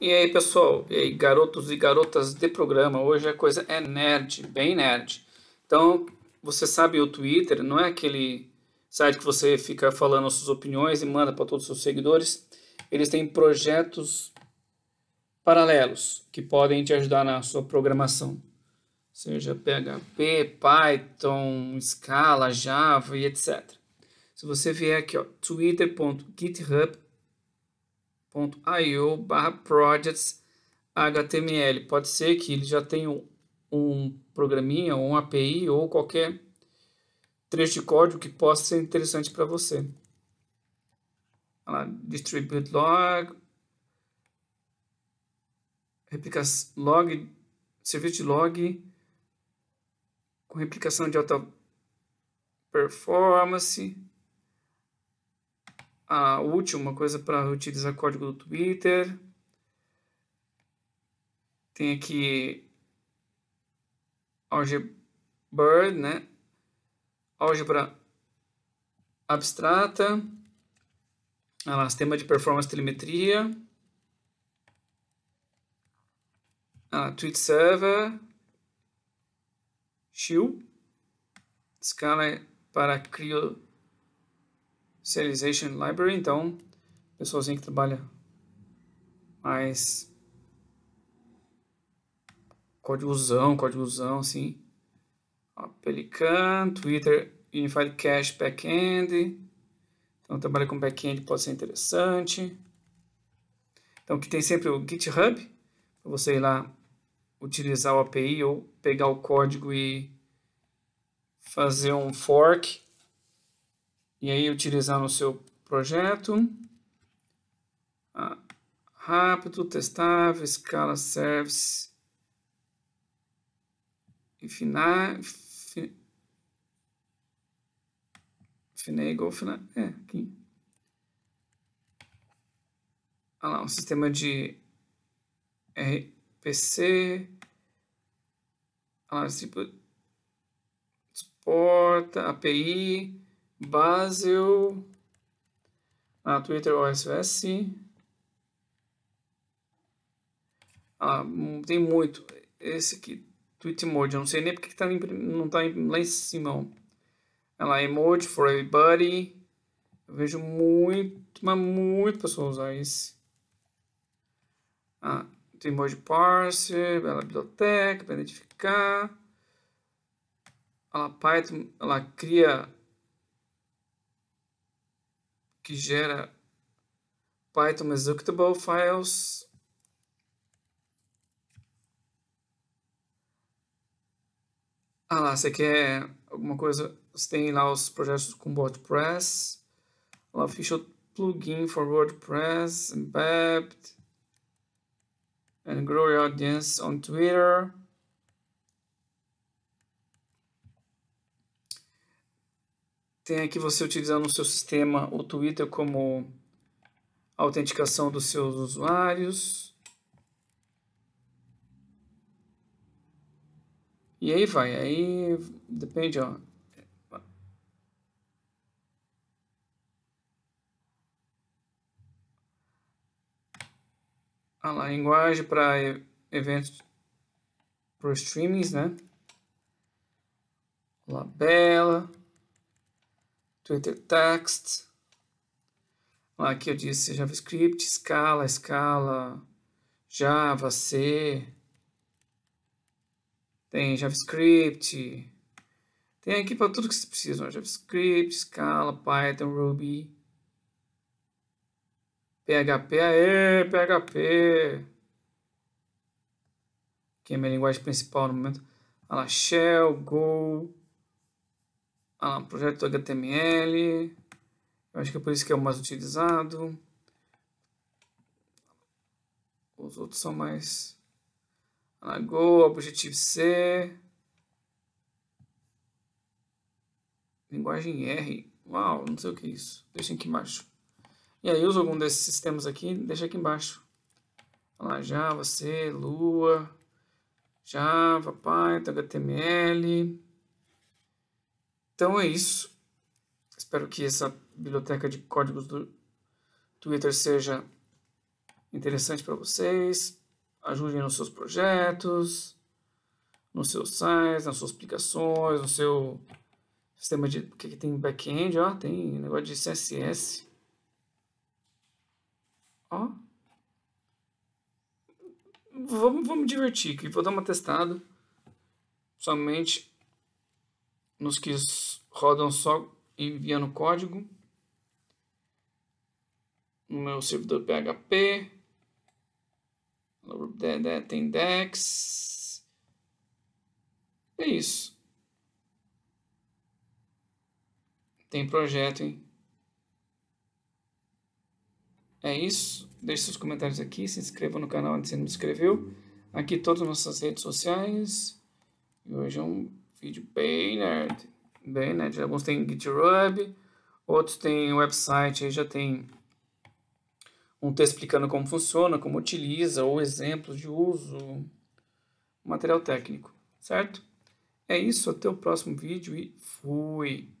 E aí, pessoal? E aí, garotos e garotas de programa? Hoje a coisa é nerd, bem nerd. Então, você sabe o Twitter, não é aquele site que você fica falando suas opiniões e manda para todos os seus seguidores. Eles têm projetos paralelos que podem te ajudar na sua programação. Seja PHP, Python, Scala, Java e etc. Se você vier aqui, ó, twitter.github .io barra projects HTML. Pode ser que ele já tenha um, um programinha, um API ou qualquer trecho de código que possa ser interessante para você. Lá, distribute log, log, serviço de log com replicação de alta performance a última coisa para utilizar código do Twitter. Tem aqui algebra, né? Álgebra abstrata. Olha lá, sistema de performance telemetria. Ah, tweet server. Shield. Escala para cryo Serialization Library, então, pessoalzinho que trabalha mais códigozão, códigozão, assim. Ó, Pelican, Twitter Unified Cache Backend. Então, trabalha com backend pode ser interessante. Então, que tem sempre o GitHub, para você ir lá utilizar o API ou pegar o código e fazer um fork e aí, utilizar no seu projeto, ah, rápido, testável, escala service e final, fi, finagle, final, é, aqui. Ah lá, um sistema de RPC, ah lá, tipo, exporta, API, Basil. ah, Twitter OSS. Ah, hum, tem muito. Esse aqui, Mode. eu não sei nem porque que tá, não tá lá em cima. Olha lá, Emoji for Everybody. Eu vejo muito, mas muito pessoal usar esse. Ah, tem emoji parser, bela biblioteca para identificar. Olha lá, Python, ela cria que gera Python executable files Ah lá, você quer alguma coisa? Você tem lá os projetos com WordPress. Lá, official plugin for WordPress, embed and grow your audience on Twitter. Tem aqui você utilizando o seu sistema, o Twitter, como autenticação dos seus usuários. E aí vai, aí depende, ó. Ah lá, linguagem para eventos, para streamings, né? Labela. Twitter Text. Lá aqui eu disse JavaScript, Scala, Scala, Java, C. Tem JavaScript. Tem aqui para tudo que vocês precisam. JavaScript, Scala, Python, Ruby. PHP, aê, PHP. Que é a minha linguagem principal no momento. Olha lá, Shell, Go. Ah, projeto HTML. Eu acho que é por isso que é o mais utilizado. Os outros são mais... Go, Objective-C. Linguagem R. Uau, não sei o que é isso. Deixa aqui embaixo. E aí, usa algum desses sistemas aqui, deixa aqui embaixo. lá, Java, C, Lua, Java, Python, HTML, então é isso. Espero que essa biblioteca de códigos do Twitter seja interessante para vocês. Ajudem nos seus projetos, nos seus sites, nas suas aplicações, no seu sistema de. O que, tem back-end? Ó, tem negócio de CSS. Ó. Vamos, vamos divertir, que vou dar uma testada. Somente nos que rodam só enviando código. No meu servidor PHP. Tem DEX. É isso. Tem projeto, hein? É isso. Deixe seus comentários aqui. Se inscreva no canal se não se inscreveu. Aqui todas as nossas redes sociais. E hoje é um nerd, bem nerd. alguns têm GitHub, outros têm website, aí já tem um texto explicando como funciona, como utiliza, ou exemplos de uso, material técnico, certo? É isso, até o próximo vídeo e fui!